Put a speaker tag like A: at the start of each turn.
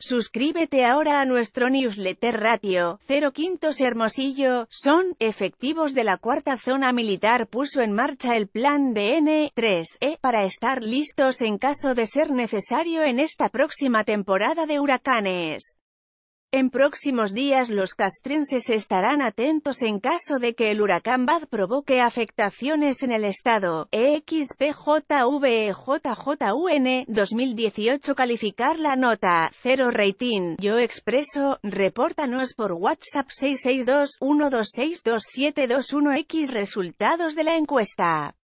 A: Suscríbete ahora a nuestro newsletter Ratio, 0 Quintos Hermosillo, son, efectivos de la cuarta zona militar puso en marcha el plan de N3E para estar listos en caso de ser necesario en esta próxima temporada de huracanes. En próximos días los castrenses estarán atentos en caso de que el huracán Bad provoque afectaciones en el estado. EXPJVEJJUN 2018 calificar la nota, Cero rating. Yo expreso, repórtanos por WhatsApp 662 1262721 x resultados de la encuesta.